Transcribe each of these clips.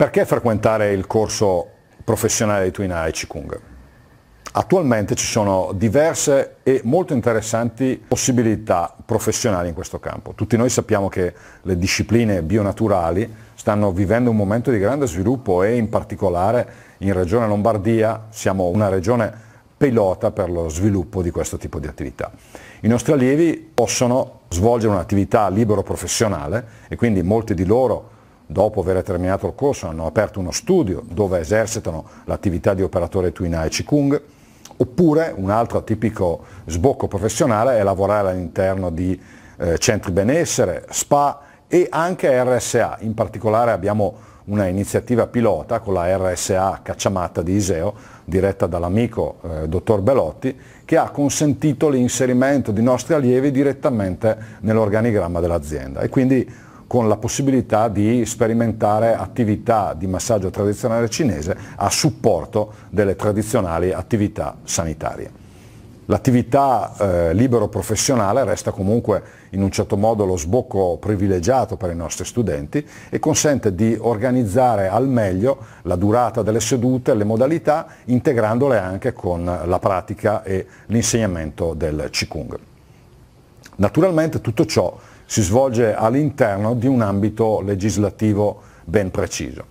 Perché frequentare il corso professionale di Twin Eye Qigong? Attualmente ci sono diverse e molto interessanti possibilità professionali in questo campo. Tutti noi sappiamo che le discipline bionaturali stanno vivendo un momento di grande sviluppo e in particolare in Regione Lombardia siamo una regione pilota per lo sviluppo di questo tipo di attività. I nostri allievi possono svolgere un'attività libero professionale e quindi molti di loro dopo aver terminato il corso, hanno aperto uno studio dove esercitano l'attività di operatore Twin e Qigong, oppure un altro tipico sbocco professionale è lavorare all'interno di eh, centri benessere, spa e anche RSA. In particolare abbiamo una iniziativa pilota con la RSA Cacciamatta di Iseo, diretta dall'amico eh, dottor Belotti, che ha consentito l'inserimento di nostri allievi direttamente nell'organigramma dell'azienda. E quindi con la possibilità di sperimentare attività di massaggio tradizionale cinese a supporto delle tradizionali attività sanitarie. L'attività eh, libero professionale resta comunque in un certo modo lo sbocco privilegiato per i nostri studenti e consente di organizzare al meglio la durata delle sedute, le modalità, integrandole anche con la pratica e l'insegnamento del Qigong. Naturalmente tutto ciò si svolge all'interno di un ambito legislativo ben preciso.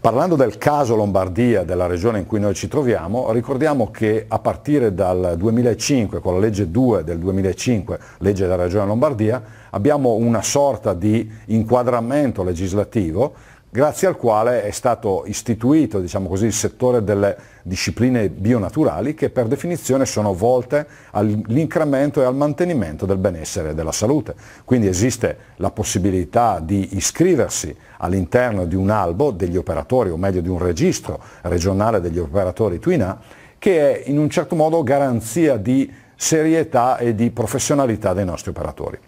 Parlando del caso Lombardia, della regione in cui noi ci troviamo, ricordiamo che a partire dal 2005, con la legge 2 del 2005, legge della regione Lombardia, abbiamo una sorta di inquadramento legislativo grazie al quale è stato istituito diciamo così, il settore delle discipline bionaturali che per definizione sono volte all'incremento e al mantenimento del benessere e della salute. Quindi esiste la possibilità di iscriversi all'interno di un albo degli operatori, o meglio di un registro regionale degli operatori Twina, che è in un certo modo garanzia di serietà e di professionalità dei nostri operatori.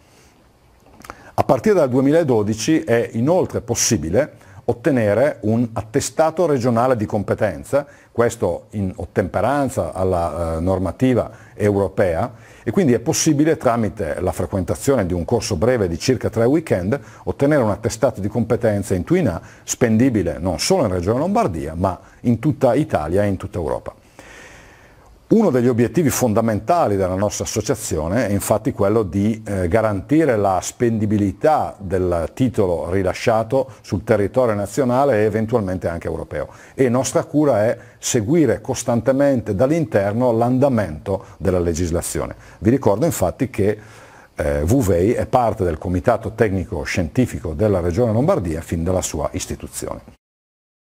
A partire dal 2012 è inoltre possibile ottenere un attestato regionale di competenza, questo in ottemperanza alla eh, normativa europea e quindi è possibile tramite la frequentazione di un corso breve di circa tre weekend ottenere un attestato di competenza in Tuina spendibile non solo in Regione Lombardia ma in tutta Italia e in tutta Europa. Uno degli obiettivi fondamentali della nostra associazione è infatti quello di eh, garantire la spendibilità del titolo rilasciato sul territorio nazionale e eventualmente anche europeo e nostra cura è seguire costantemente dall'interno l'andamento della legislazione. Vi ricordo infatti che eh, VVEI è parte del Comitato Tecnico Scientifico della Regione Lombardia fin dalla sua istituzione.